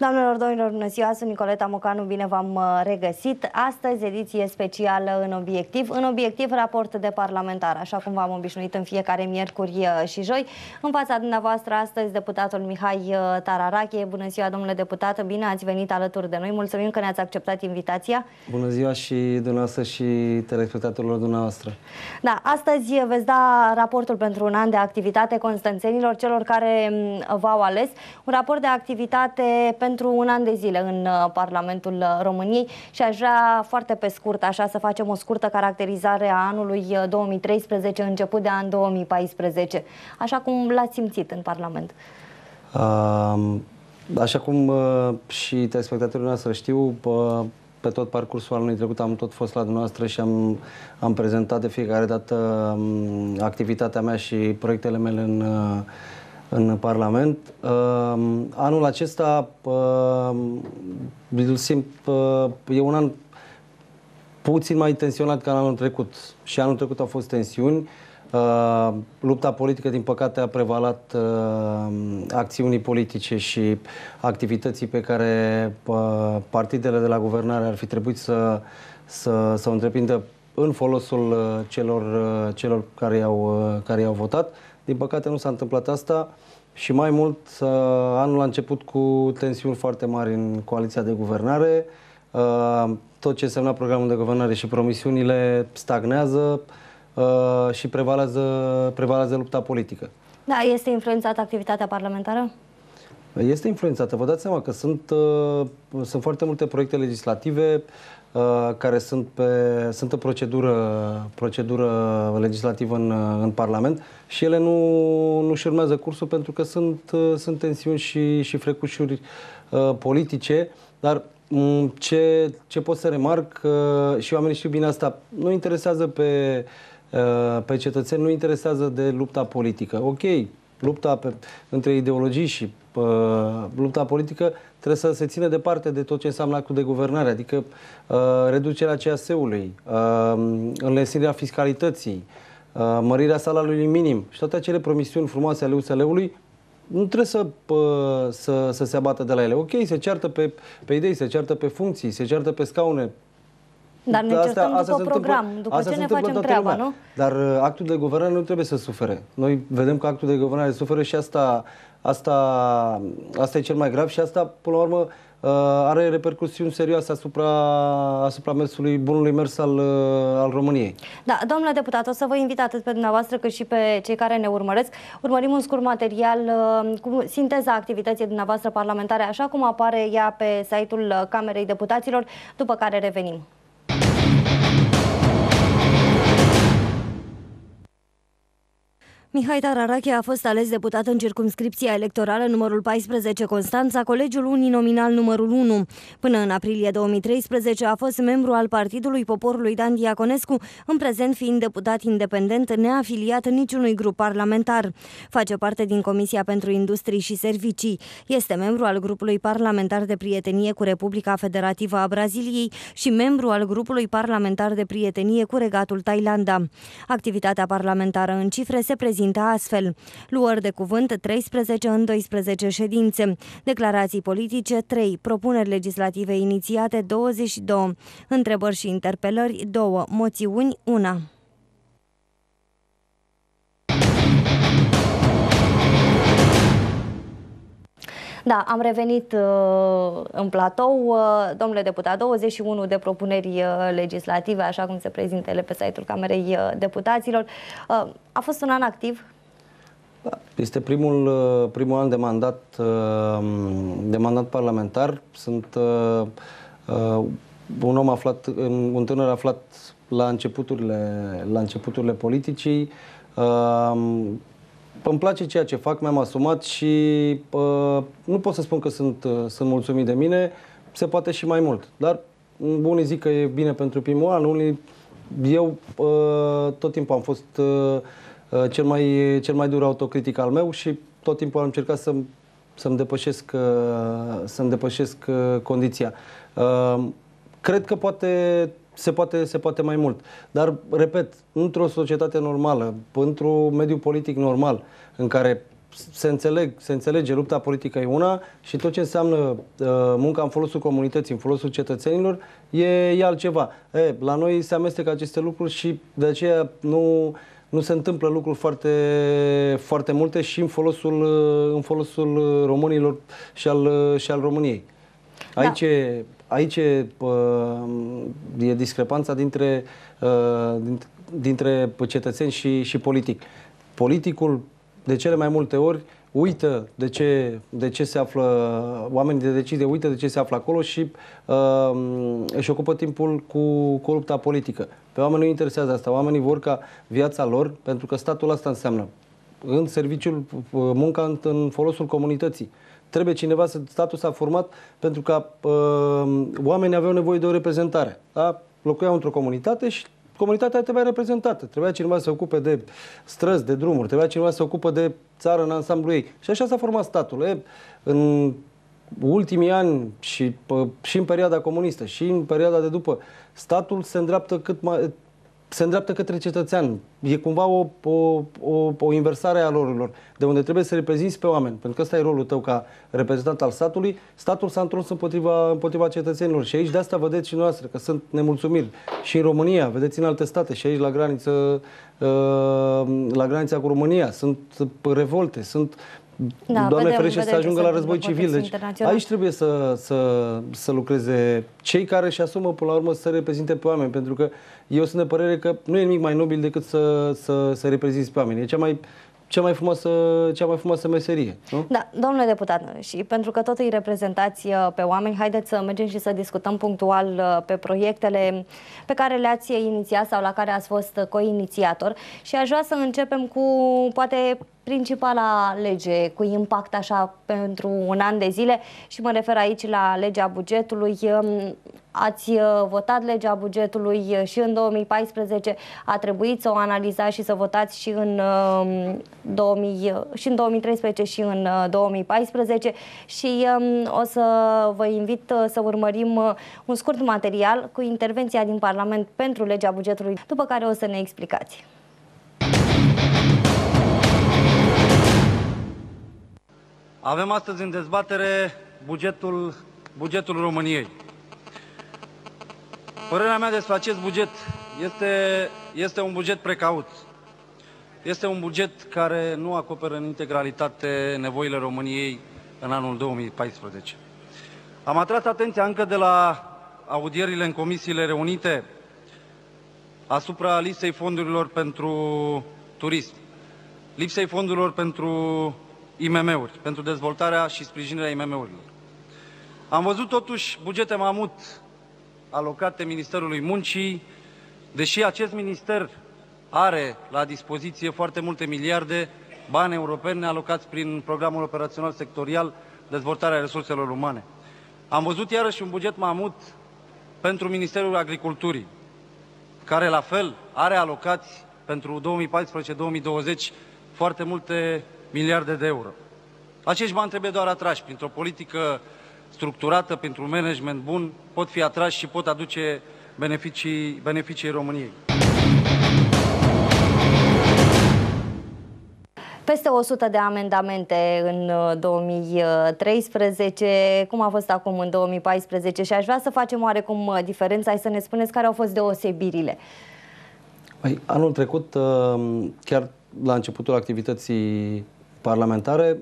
Doamnelor, domnilor, bună ziua, sunt Nicoleta Mocanu, bine v-am uh, regăsit. Astăzi ediție specială în obiectiv. În obiectiv, raport de parlamentar, așa cum v-am obișnuit în fiecare miercuri uh, și joi. În fața dumneavoastră astăzi, deputatul Mihai uh, Tararache. Bună ziua, domnule deputat, bine ați venit alături de noi. Mulțumim că ne-ați acceptat invitația. Bună ziua și dumneavoastră și telespectatorilor dumneavoastră. Da, astăzi veți da raportul pentru un an de activitate constanțenilor, celor care mm, v-au ales. Un raport de activitate pentru pentru un an de zile în uh, Parlamentul uh, României și aș vrea foarte pe scurt așa să facem o scurtă caracterizare a anului 2013 uh, început de an 2014, așa cum l-ați simțit în Parlament. Um... Așa cum uh, și telespectatorii noastre știu, uh, pe tot parcursul anului trecut am tot fost la dumneavoastră și am, am prezentat de fiecare dată um, activitatea mea și proiectele mele în, uh, în Parlament. Ehm, anul acesta îl ehm, simt, ehm, e un an puțin mai tensionat ca anul trecut. Și anul trecut au fost tensiuni. lupta politică, din păcate, a prevalat acțiunii politice și activității pe care partidele de la guvernare ar fi trebuit să, să, să o întreprindă în folosul celor, celor care, i-au, care au votat. Din păcate nu s-a întâmplat asta și mai mult uh, anul a început cu tensiuni foarte mari în coaliția de guvernare. Uh, tot ce însemna programul de guvernare și promisiunile stagnează uh, și prevalează, prevalează lupta politică. Da, este influențată activitatea parlamentară? Este influențată. Vă dați seama că sunt, sunt foarte multe proiecte legislative Uh, care sunt, pe, sunt în procedură, procedură legislativă în, uh, în Parlament și ele nu, nu și urmează cursul pentru că sunt, uh, sunt tensiuni și, și frecușuri uh, politice, dar mm, ce, ce pot să remarc, uh, și oamenii știu bine asta, nu interesează pe, uh, pe cetățeni, nu interesează de lupta politică. Ok, lupta pe, între ideologii și uh, lupta politică trebuie să se țină departe de tot ce înseamnă actul de guvernare, adică uh, reducerea CAS-ului, uh, înlesirea fiscalității, uh, mărirea salariului minim și toate acele promisiuni frumoase ale USL-ului nu trebuie să, uh, să, să se abată de la ele. Ok, se ceartă pe, pe idei, se ceartă pe funcții, se ceartă pe scaune, dar noi asta, după asta program, după asta ce ne facem treaba, lumea. nu? Dar uh, actul de guvernare nu trebuie să sufere. Noi vedem că actul de guvernare suferă și asta Asta, asta e cel mai grav și asta, până la urmă, uh, are repercusiuni serioase asupra, asupra mersului, bunului mers al, uh, al României. Da, domnule deputat, o să vă invit atât pe dumneavoastră cât și pe cei care ne urmăresc. Urmărim un scurt material uh, cu sinteza activității dumneavoastră parlamentare, așa cum apare ea pe site-ul Camerei Deputaților, după care revenim. Mihai Tararache a fost ales deputat în circumscripția electorală numărul 14 Constanța, colegiul uninominal numărul 1. Până în aprilie 2013 a fost membru al Partidului Poporului Dan Diaconescu, în prezent fiind deputat independent neafiliat niciunui grup parlamentar. Face parte din Comisia pentru Industrii și Servicii. Este membru al grupului parlamentar de prietenie cu Republica Federativă a Braziliei și membru al grupului parlamentar de prietenie cu Regatul Thailanda. Activitatea parlamentară în cifre se prezintă prezintă astfel. Luări de cuvânt 13 în 12 ședințe, declarații politice 3, propuneri legislative inițiate 22, întrebări și interpelări 2, moțiuni 1. Da, am revenit uh, în platou. Uh, domnule deputat, 21 de propuneri uh, legislative, așa cum se prezintă ele pe site-ul Camerei uh, Deputaților. Uh, a fost un an activ? Da, este primul, primul an de mandat, uh, de mandat parlamentar. Sunt uh, un om aflat, un tânăr aflat la începuturile, la începuturile politicii, îmi place ceea ce fac, mi-am asumat și uh, nu pot să spun că sunt, uh, sunt mulțumit de mine, se poate și mai mult. Dar unii zic că e bine pentru primul an, unii... Eu uh, tot timpul am fost uh, uh, cel, mai, cel mai dur autocritic al meu și tot timpul am încercat să, să-mi depășesc, uh, să depășesc uh, condiția. Uh, cred că poate se poate, se poate mai mult. Dar, repet, într-o societate normală, într-un mediu politic normal, în care se, înțeleg, se înțelege, lupta politică e una și tot ce înseamnă uh, munca în folosul comunității, în folosul cetățenilor, e, e altceva. E, la noi se amestecă aceste lucruri și de aceea nu, nu se întâmplă lucruri foarte, foarte multe și în folosul, uh, în folosul românilor și al, uh, și al României. Da. Aici da. e aici e, e discrepanța dintre, ă, dintre cetățeni și, și politic. Politicul, de cele mai multe ori, uită de ce, de ce se află, oamenii de decizie uită de ce se află acolo și uh, își ocupă timpul cu corupta politică. Pe oameni nu interesează asta. Oamenii vor ca viața lor, pentru că statul asta înseamnă în serviciul, ă, munca în, în folosul comunității. Trebuie cineva să statul s-a format pentru că uh, oamenii aveau nevoie de o reprezentare. Da? Locuiau într-o comunitate și comunitatea trebuia reprezentată. Trebuia cineva să se ocupe de străzi, de drumuri, trebuia cineva să se ocupe de țară în ansamblu ei. Și așa s-a format statul. E, în ultimii ani și, uh, și în perioada comunistă și în perioada de după, statul se îndreaptă cât mai, se îndreaptă către cetățean. E cumva o, o, o, o inversare a rolurilor, de unde trebuie să reprezinți pe oameni, pentru că ăsta e rolul tău ca reprezentant al statului. Statul s-a întors împotriva, împotriva cetățenilor și aici de asta vedeți și noastră, că sunt nemulțumiri. Și în România, vedeți în alte state, și aici la graniță, uh, la granița cu România, sunt revolte, sunt da, Doamne vedem, ferește, vedem să ajungă la război civil. Deci aici trebuie să, să, să lucreze cei care își asumă, până la urmă, să reprezinte pe oameni, pentru că eu sunt de părere că nu e nimic mai nobil decât să, să, să reprezinți pe oameni. E cea mai cea mai frumoasă, cea mai frumoasă meserie. Nu? Da, domnule deputat, și pentru că tot îi reprezentați uh, pe oameni, haideți să mergem și să discutăm punctual uh, pe proiectele pe care le-ați inițiat sau la care ați fost co-inițiator și aș vrea să începem cu poate principala lege cu impact așa pentru un an de zile și mă refer aici la legea bugetului. Ehm, ați eh, votat legea bugetului eh, și în 2014, a trebuit să o analizați și să votați și în, 2000, ehm, și în 2013 și în 2014 eh, și ehm, o să vă invit să urmărim un scurt material cu intervenția din Parlament pentru legea bugetului, după care o să ne explicați. Avem astăzi în dezbatere bugetul, bugetul României. Părerea mea despre acest buget este, este un buget precaut. Este un buget care nu acoperă în integralitate nevoile României în anul 2014. Am atras atenția încă de la audierile în comisiile reunite asupra lipsei fondurilor pentru turism, lipsei fondurilor pentru IMM-uri, pentru dezvoltarea și sprijinirea IMM-urilor. Am văzut totuși bugete mamut alocate Ministerului Muncii, deși acest minister are la dispoziție foarte multe miliarde bani europene alocați prin programul operațional sectorial dezvoltarea resurselor umane. Am văzut iarăși un buget mamut pentru Ministerul Agriculturii, care la fel are alocați pentru 2014-2020 foarte multe miliarde de euro. Acești bani trebuie doar atrași printr-o politică structurată, pentru un management bun, pot fi atrași și pot aduce beneficii, beneficii României. Peste 100 de amendamente în 2013, uh, cum a fost acum în 2014 și aș vrea să facem oarecum uh, diferența, ai să ne spuneți care au fost deosebirile. Păi, anul trecut, uh, chiar la începutul activității parlamentare,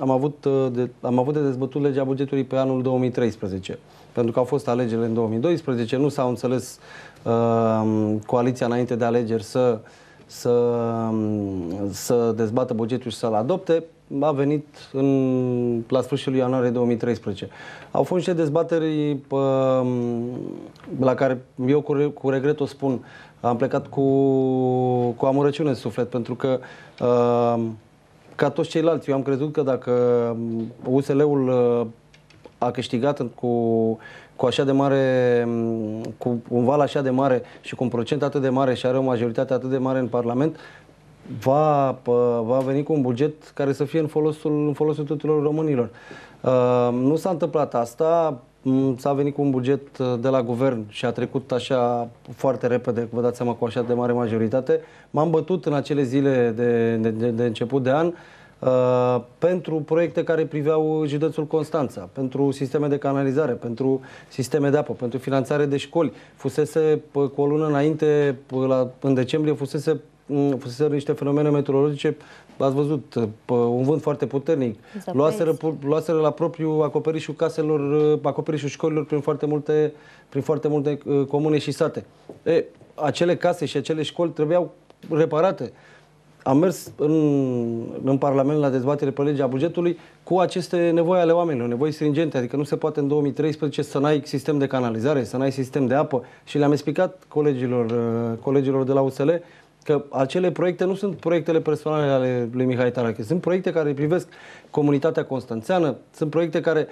am avut uh, de, am avut de dezbătut legea bugetului pe anul 2013. Pentru că au fost alegerile în 2012, nu s-au înțeles uh, coaliția înainte de alegeri să, să, să dezbată bugetul și să-l adopte. A venit în, la sfârșitul ianuarie 2013. Au fost și dezbateri uh, la care eu cu, cu regret o spun. Am plecat cu, cu amurăciune în suflet pentru că uh, ca toți ceilalți. Eu am crezut că dacă mm, USL-ul uh, a câștigat cu, cu așa de mare, mm, cu un val așa de mare și cu un procent atât de mare și are o majoritate atât de mare în Parlament, va, va veni cu un buget care să fie în folosul, în folosul tuturor românilor. Uh, nu s-a întâmplat asta, mm, s-a venit cu un buget uh, de la guvern și a trecut așa foarte repede, vă dați seama, cu așa de mare majoritate. M-am bătut în acele zile de, de, de început de an Uh, pentru proiecte care priveau județul Constanța, pentru sisteme de canalizare, pentru sisteme de apă, pentru finanțare de școli. Fusese cu o lună înainte, la, în decembrie, fusese Mm, fuseseră niște fenomene meteorologice, ați văzut, uh, un vânt foarte puternic. Exact. Luaseră, luaseră la propriu acoperișul caselor, uh, acoperișul școlilor prin foarte multe, prin foarte multe uh, comune și sate. E, acele case și acele școli trebuiau reparate. Am mers în, în Parlament la dezbatere pe legea bugetului cu aceste nevoi ale oamenilor, nevoi stringente, adică nu se poate în 2013 să n-ai sistem de canalizare, să n-ai sistem de apă și le-am explicat colegilor, colegilor de la USL că acele proiecte nu sunt proiectele personale ale lui Mihai Tarache, sunt proiecte care privesc comunitatea constanțeană, sunt proiecte care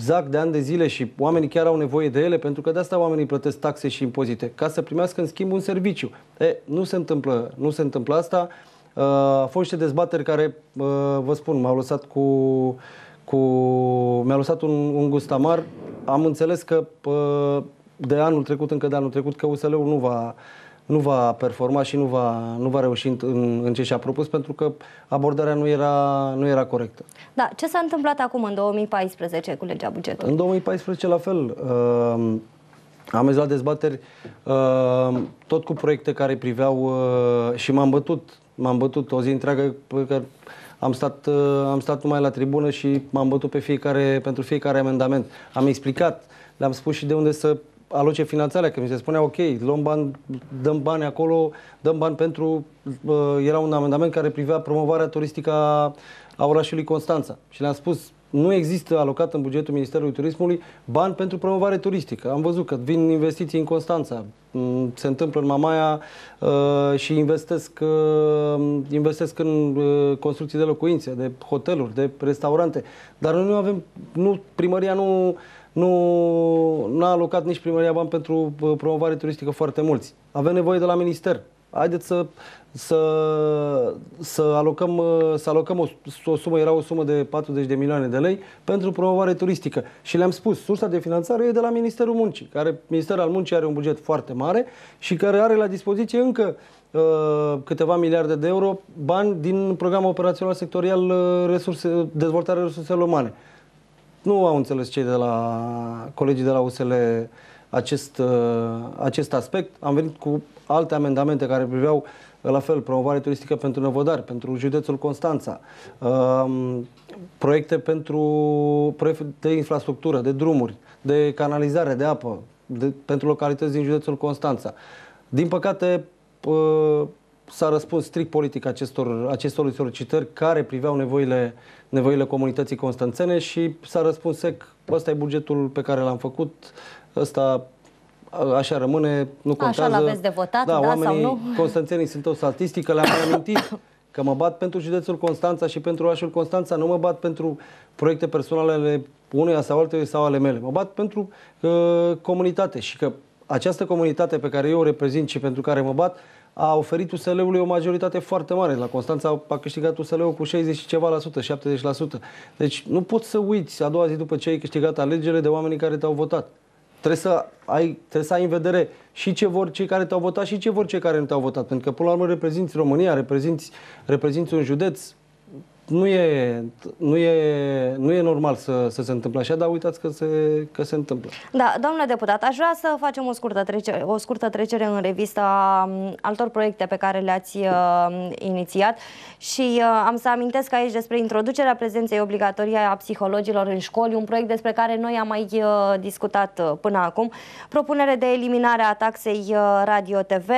zac de ani de zile și oamenii chiar au nevoie de ele, pentru că de asta oamenii plătesc taxe și impozite, ca să primească în schimb un serviciu. E, nu se întâmplă, nu se întâmplă asta. Uh, au fost și dezbateri care, uh, vă spun, m-au lăsat cu, cu mi-a lăsat un, un gust amar. Am înțeles că uh, de anul trecut, încă de anul trecut, că USL-ul nu va, uh, nu va performa și nu va, nu va reuși în, în ce și-a propus, pentru că abordarea nu era, nu era corectă. Da, ce s-a întâmplat acum, în 2014, cu legea bugetului? În 2014, la fel, uh, am mers la dezbateri uh, tot cu proiecte care priveau uh, și m-am bătut, m-am bătut o zi întreagă pe care am stat, uh, am stat numai la tribună și m-am bătut pe fiecare, pentru fiecare amendament. Am explicat, le-am spus și de unde să aloce finanțarea, că mi se spunea, ok, luăm bani, dăm bani acolo, dăm bani pentru, uh, era un amendament care privea promovarea turistică a, a orașului Constanța. Și le-am spus, nu există alocat în bugetul Ministerului Turismului bani pentru promovare turistică. Am văzut că vin investiții în Constanța, mm, se întâmplă în Mamaia uh, și investesc, uh, investesc în uh, construcții de locuințe, de hoteluri, de restaurante. Dar noi nu avem, nu, primăria nu nu a alocat nici primăria bani pentru uh, promovare turistică foarte mulți. Avem nevoie de la minister. Haideți să, să, să, alocăm, uh, să alocăm o, o sumă, era o sumă de 40 de milioane de lei pentru promovare turistică. Și le-am spus, sursa de finanțare e de la Ministerul Muncii, care Ministerul al Muncii are un buget foarte mare și care are la dispoziție încă uh, câteva miliarde de euro bani din programul operațional sectorial resurse, dezvoltare resurselor umane. Nu au înțeles cei de la colegii de la USL acest, uh, acest aspect. Am venit cu alte amendamente care priveau uh, la fel promovare turistică pentru Năvodar, pentru județul Constanța, um, proiecte pentru proiecte de infrastructură, de drumuri, de canalizare de apă de, pentru localități din județul Constanța. Din păcate, uh, s-a răspuns strict politic acestor, acestor solicitări care priveau nevoile, nevoile comunității constanțene și s-a răspuns sec, ăsta e bugetul pe care l-am făcut, ăsta așa rămâne, nu contează. Așa l-aveți de votat, da, da oamenii, sau nu? Constanțenii sunt o statistică, le-am amintit că mă bat pentru județul Constanța și pentru orașul Constanța, nu mă bat pentru proiecte personale ale unuia sau altele sau ale mele, mă bat pentru uh, comunitate și că această comunitate pe care eu o reprezint și pentru care mă bat a oferit USL-ului o majoritate foarte mare. La Constanța a câștigat USL-ul cu 60 și ceva la sută, 70%. Deci nu poți să uiți a doua zi după ce ai câștigat alegerile de oamenii care te-au votat. Trebuie să, ai, trebuie să ai în vedere și ce vor cei care te-au votat și ce vor cei care nu te-au votat. Pentru că, până la urmă, reprezinți România, reprezinți, reprezinți un județ, nu e, nu e, nu e normal să, să se întâmple așa, dar uitați că se, că se întâmplă. Da, domnule deputat, aș vrea să facem o scurtă trecere, o scurtă trecere în revista um, altor proiecte pe care le-ați uh, inițiat și uh, am să amintesc aici despre introducerea prezenței obligatorie a psihologilor în școli, un proiect despre care noi am mai uh, discutat uh, până acum, propunere de eliminare a taxei uh, Radio TV,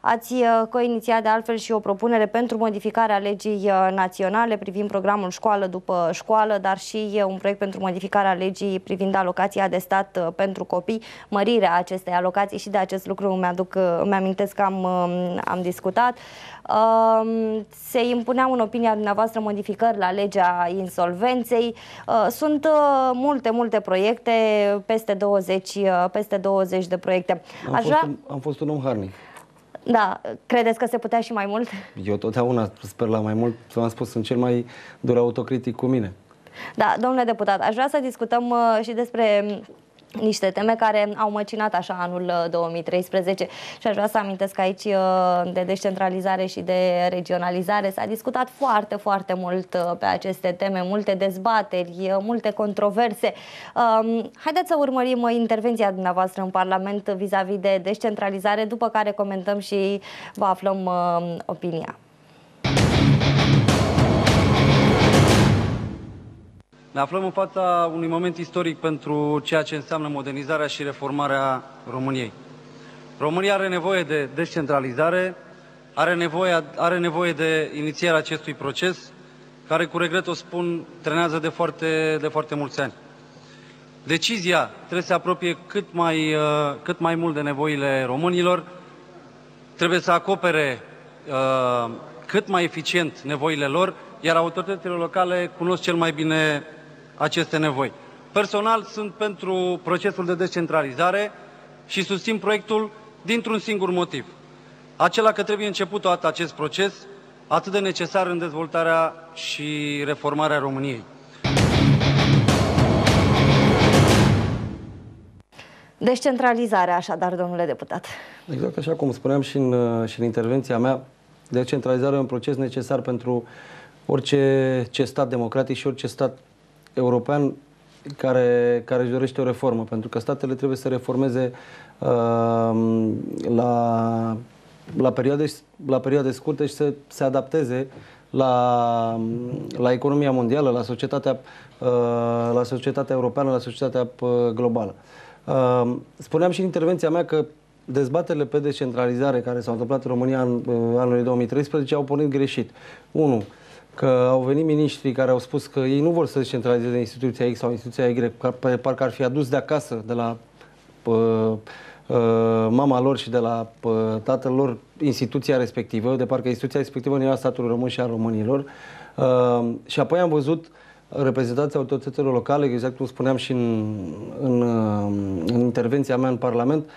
ați uh, coinițiat de altfel și o propunere pentru modificarea legii uh, naționale privind programul școală după școală, dar și un proiect pentru modificarea legii privind alocația de stat uh, pentru copii, mărirea acestei alocații și de acest lucru mi-aduc, uh, mi-amintesc că am, um, am discutat. Um, se impuneau în opinia dumneavoastră modificări la legea insolvenței. Uh, sunt multe, multe proiecte, peste 20, peste 20 de proiecte. Am, Așa... fost, un, am fost un om harnic. Da, credeți că se putea și mai mult? Eu totdeauna sper la mai mult, v-am spus, sunt cel mai dur autocritic cu mine. Da, domnule deputat, aș vrea să discutăm uh, și despre mm, niște teme care au măcinat așa anul 2013 uh, și aș vrea să amintesc aici uh, de descentralizare și de regionalizare. S-a discutat foarte, foarte mult uh, pe aceste teme, multe dezbateri, multe controverse. Um, haideți să urmărim intervenția dumneavoastră în Parlament vis-a-vis -vis de descentralizare, după care comentăm și vă aflăm opinia. Ne aflăm în fața unui moment istoric pentru ceea ce înseamnă modernizarea și reformarea României. România are nevoie de descentralizare, are nevoie, are nevoie de inițierea acestui proces, care, cu regret o spun, trenează de foarte, de foarte mulți ani. Decizia trebuie să se apropie cât mai, uh, cât mai mult de nevoile românilor, trebuie să acopere uh, cât mai eficient nevoile lor, iar autoritățile locale cunosc cel mai bine aceste nevoi. Personal sunt pentru procesul de descentralizare și susțin proiectul dintr-un singur motiv. Acela că trebuie început toată acest proces atât de necesar în dezvoltarea și reformarea României. Descentralizarea, așadar, domnule deputat. Exact așa cum spuneam și în, și în intervenția mea, decentralizarea e un proces necesar pentru orice ce stat democratic și orice stat european care, care își dorește o reformă, pentru că statele trebuie să reformeze uh, la, la, perioade, la perioade scurte și să se adapteze la, la economia mondială, la societatea, uh, la societatea europeană, la societatea uh, globală. Uh, spuneam și în intervenția mea că dezbaterile pe descentralizare care s-au întâmplat în România în uh, anul 2013 au pornit greșit. uh, că au venit miniștrii care au spus că ei nu vor să descentralizeze instituția X sau instituția Y, parcă ar fi adus de acasă, de la pă, mama lor și de la tatăl lor instituția respectivă, de parcă instituția respectivă nu era statul român și al românilor. Pă, și apoi am văzut reprezentanții autorităților locale, exact cum spuneam și în, în, în intervenția mea în Parlament,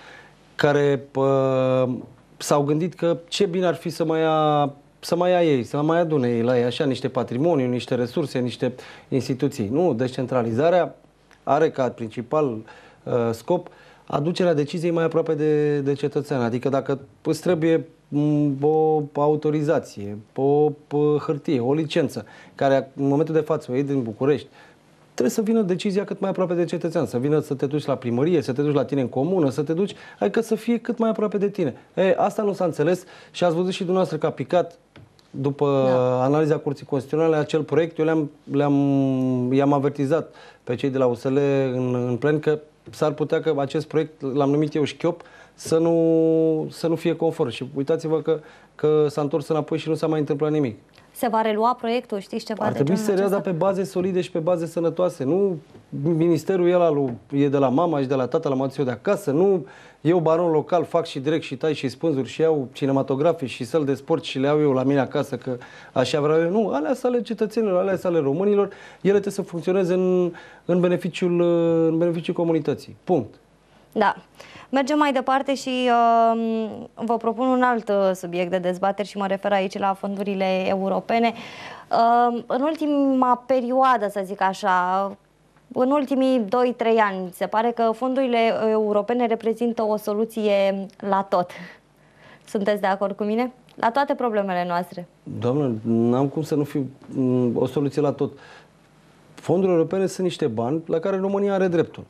care pă, s-au gândit că ce bine ar fi să mai ia să mai ia ei, să mai adune ei la ei așa niște patrimoniu, niște resurse, niște instituții. Nu, descentralizarea are ca principal uh, scop aducerea deciziei mai aproape de, de cetățean. Adică dacă îți trebuie mm, o autorizație, o hârtie, o licență, care în momentul de față o iei din București, trebuie să vină decizia cât mai aproape de cetățean, să vină să te duci la primărie, să te duci la tine în comună, să te duci, adică să fie cât mai aproape de tine. E, asta nu s-a înțeles și ați văzut și dumneavoastră că a picat după da. analiza Curții Constituționale, acel proiect, eu le-am, le-am, i-am avertizat pe cei de la USL în, în plen că s-ar putea că acest proiect, l-am numit eu șchiop, să nu, să nu fie confort. Și uitați-vă că, că s-a întors înapoi și nu s-a mai întâmplat nimic. Se va relua proiectul, știți ceva Ar trebui să se reia, dar pe baze solide și pe baze sănătoase, nu ministerul e, la, e de la mama și de la tata, la adus de acasă, nu eu baron local fac și direct și tai și spânzuri și iau cinematografii și săl de sport și le iau eu la mine acasă că așa vreau eu. Nu, alea sale cetățenilor, alea sale românilor, ele trebuie să funcționeze în, în, beneficiul, uh, în beneficiul comunității. Punct. Da. Mergem mai departe și uh, vă propun un alt uh, subiect de dezbateri și mă refer aici la fondurile europene. Uh, în ultima perioadă, să zic așa, în ultimii 2-3 ani. Se pare că fondurile uh, europene reprezintă o soluție la tot. Sunteți de acord cu mine? La toate problemele noastre. Doamne, n-am cum să nu fiu mm, o soluție la tot. Fondurile europene sunt niște bani la care România are dreptul.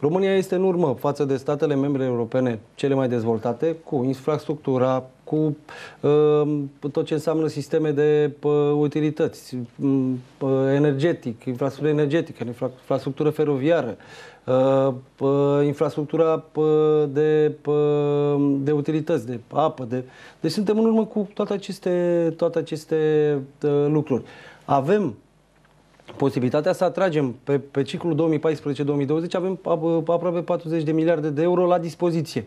România este în urmă față de statele membre europene cele mai dezvoltate cu infrastructura, cu uh, tot ce înseamnă sisteme de uh, utilități, mm, uh, energetic, infrastructură energetică, infrastructură feroviară, uh, uh, infrastructura uh, de, uh, de utilități, de apă. De... Deci suntem în urmă cu toate aceste, toate aceste uh, lucruri. Avem posibilitatea să atragem pe, pe ciclul 2014-2020 avem uh, aproape 40 de miliarde de euro la dispoziție.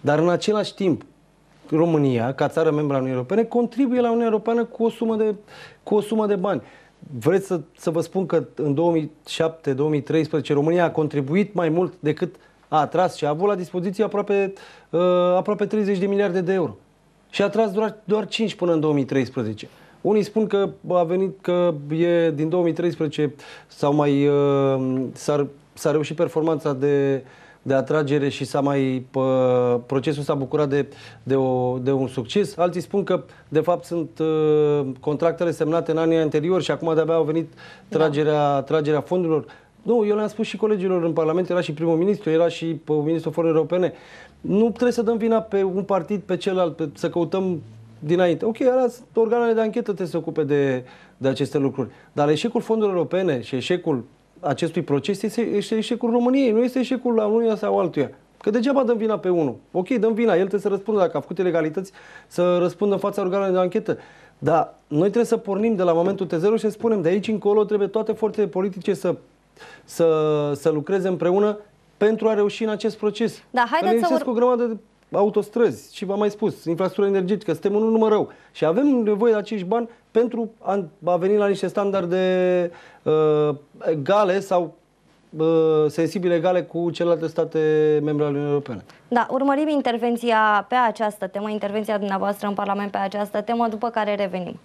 Dar în același timp, România, ca țară membra Uniunii Europene, contribuie la Uniunea Europeană cu o sumă de, cu o sumă de bani. Vreți să, să vă spun că în 2007-2013 România a contribuit mai mult decât a atras și a avut la dispoziție aproape, uh, aproape 30 de miliarde de euro. Și a atras doar, doar 5 până în 2013. Unii spun că a venit că e din 2013 sau mai uh, s-a reușit performanța de uh, de atragere și s-a mai, pă, procesul s-a bucurat de, de, o, de un succes. Alții spun că, de fapt, sunt uh, contractele semnate în anii anteriori și acum de-abia au venit da. tragerea, da. tragerea fondurilor. Nu, eu le-am spus și colegilor în Parlament, era și primul ministru, era și ministrul forurilor europene. Nu trebuie să dăm vina pe un partid, pe celălalt, pe, să căutăm dinainte. Ok, alea, organele de anchetă trebuie să se ocupe de, de aceste lucruri. Dar eșecul fondurilor europene și eșecul acestui proces este eșecul României, nu este eșecul la unuia sau altuia. Că degeaba dăm vina pe unul. Ok, dăm vina, el trebuie să răspundă dacă a făcut ilegalități, să răspundă în fața organelor de anchetă. Dar noi trebuie să pornim de la momentul T0 și să spunem de aici încolo trebuie toate forțele politice să, să, să lucreze împreună pentru a reuși în acest proces. Da, haideți să, ur... grămadă de autostrăzi, și v-am mai spus, infrastructură energetică, suntem în un număr rău. Și avem nevoie de acești bani pentru a, a veni la niște standarde uh, egale sau uh, sensibile egale cu celelalte state membre ale Uniunii Europene. Da, urmărim intervenția pe această temă, intervenția dumneavoastră în Parlament pe această temă, după care revenim.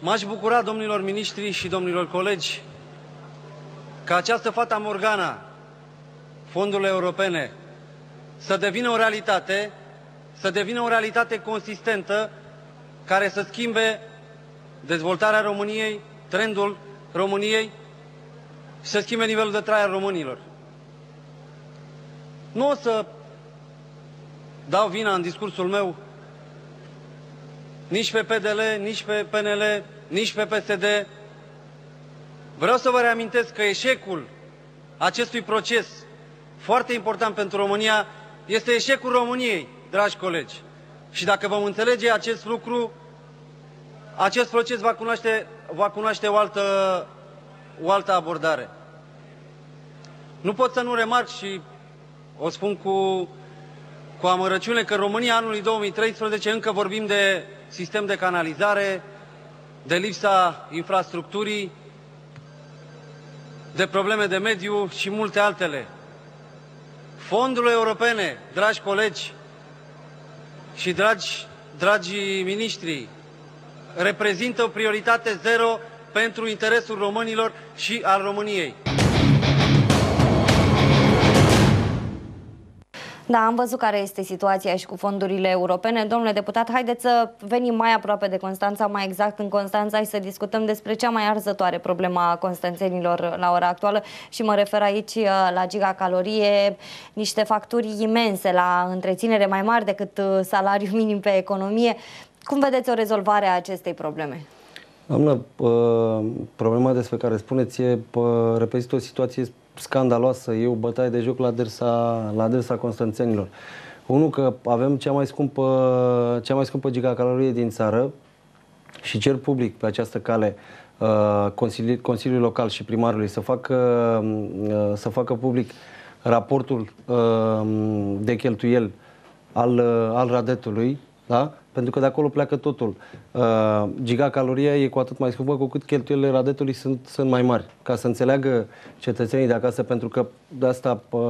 M-aș bucura, domnilor miniștri și domnilor colegi, ca această fata Morgana, fondurile europene, să devină o realitate, să devină o realitate consistentă care să schimbe dezvoltarea României, trendul României și să schimbe nivelul de trai al românilor. Nu o să dau vina în discursul meu nici pe PDL, nici pe PNL, nici pe PSD, Vreau să vă reamintesc că eșecul acestui proces foarte important pentru România este eșecul României, dragi colegi. Și dacă vom înțelege acest lucru, acest proces va cunoaște, va cunoaște o, altă, o altă abordare. Nu pot să nu remarc și o spun cu, cu amărăciune că România anului 2013 încă vorbim de sistem de canalizare, de lipsa infrastructurii, de probleme de mediu și multe altele. Fondurile europene, dragi colegi și dragi, dragi miniștri, reprezintă o prioritate zero pentru interesul românilor și al României. Da, am văzut care este situația și cu fondurile europene. Domnule deputat, haideți să venim mai aproape de Constanța, mai exact în Constanța și să discutăm despre cea mai arzătoare problema constanțenilor la ora actuală și mă refer aici uh, la gigacalorie, niște facturi imense la întreținere mai mari decât uh, salariul minim pe economie. Cum vedeți o rezolvare a acestei probleme? Doamnă, uh, problema despre care spuneți e, reprezintă o situație scandaloasă, e o bătaie de joc la adresa, la adresa constanțenilor. Unul că avem cea mai scumpă, cea mai scumpă gigacalorie din țară și cer public pe această cale uh, Consiliul, Consiliul Local și primarului să facă, uh, să facă public raportul uh, de cheltuiel al, uh, al radetului, da? Pentru că de acolo pleacă totul. Uh, gigacaloria e cu atât mai scumpă cu cât cheltuielile radetului sunt, sunt mai mari. Ca să înțeleagă cetățenii de acasă, pentru că de asta uh,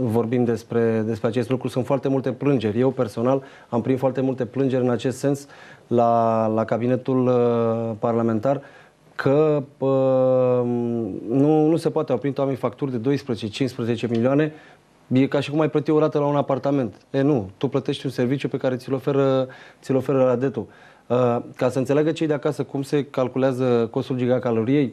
vorbim despre, despre acest lucru, sunt foarte multe plângeri. Eu personal am primit foarte multe plângeri în acest sens la, la cabinetul uh, parlamentar că uh, nu, nu se poate au oamenii facturi de 12-15 milioane E ca și cum ai plăti o rată la un apartament. E, nu. Tu plătești un serviciu pe care ți-l oferă, ți oferă radetul. Uh, ca să înțeleagă cei de acasă cum se calculează costul gigacaloriei,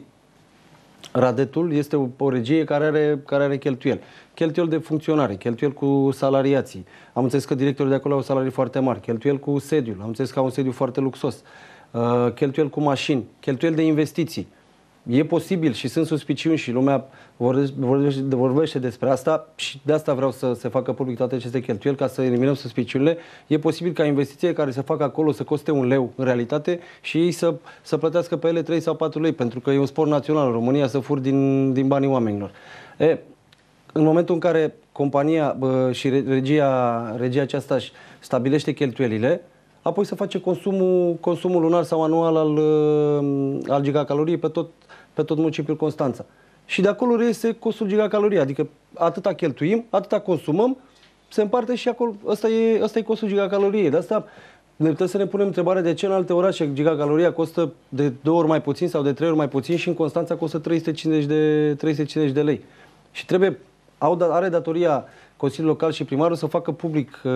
radetul este o, o regie care are, care are cheltuieli. Cheltuieli de funcționare, cheltuieli cu salariații. Am înțeles că directorii de acolo au salarii foarte mari. Cheltuieli cu sediul. Am înțeles că au un sediu foarte luxos. Uh, cheltuieli cu mașini, cheltuieli de investiții e posibil și sunt suspiciuni și lumea vorbește, vorbește despre asta și de asta vreau să se facă public toate aceste cheltuieli, ca să eliminăm suspiciunile. E posibil ca investiția care se fac acolo să coste un leu în realitate și ei să, să plătească pe ele 3 sau 4 lei, pentru că e un sport național în România să fur din, din banii oamenilor. E, în momentul în care compania bă, și regia, regia aceasta își stabilește cheltuielile, apoi să face consumul, consumul lunar sau anual al, ă, al gigacaloriei pe tot pe tot municipiul Constanța. Și de acolo reiese costul gigacalorie, adică atâta cheltuim, atâta consumăm, se împarte și acolo, ăsta e, ăsta e costul gigacaloriei. De asta ne putem să ne punem întrebarea de ce în alte orașe gigacaloria costă de două ori mai puțin sau de trei ori mai puțin și în Constanța costă 350 de, 350 de lei. Și trebuie, au, da, are datoria Consiliul Local și primarul să facă, public, uh,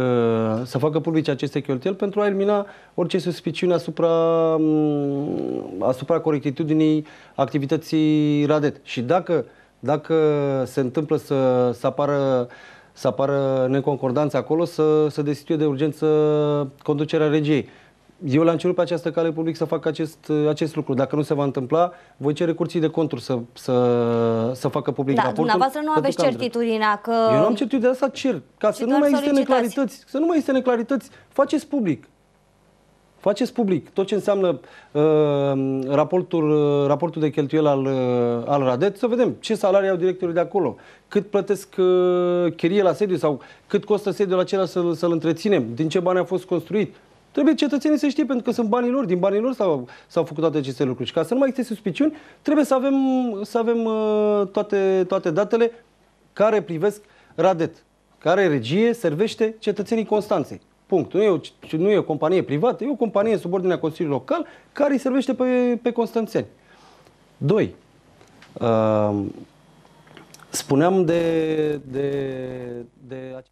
să facă publice aceste cheltuieli pentru a elimina orice suspiciune asupra, mm, asupra corectitudinii activității RADET. Și dacă, dacă se întâmplă să, să apară să apară neconcordanță acolo, să, să destituie de urgență conducerea regiei eu l am cerut pe această cale public să facă acest, acest lucru. Dacă nu se va întâmpla, voi cere curții de conturi să, să, să facă public da, raportul. dumneavoastră nu aveți certitudinea că... Eu nu am certitudinea, asta cer. Ca să nu mai existe neclarități. Să nu mai existe neclarități. Faceți public. Faceți public tot ce înseamnă uh, raportul, uh, raportul de cheltuiel al, uh, al RADET, să vedem ce salarii au directorii de acolo, cât plătesc uh, chirie la sediu sau cât costă sediul acela să-l să, să -l întreținem, din ce bani a fost construit, Trebuie cetățenii să știe, pentru că sunt banii lor, din banii lor s-au, făcut toate aceste lucruri. Și ca să nu mai existe suspiciuni, trebuie să avem, să avem uh, toate, toate datele care privesc Radet, care regie servește cetățenii Constanței. Punct. Nu e, o, nu e o companie privată, e o companie sub ordinea Consiliului Local care îi servește pe, pe constanțeni. Doi. Uh, spuneam de, de, de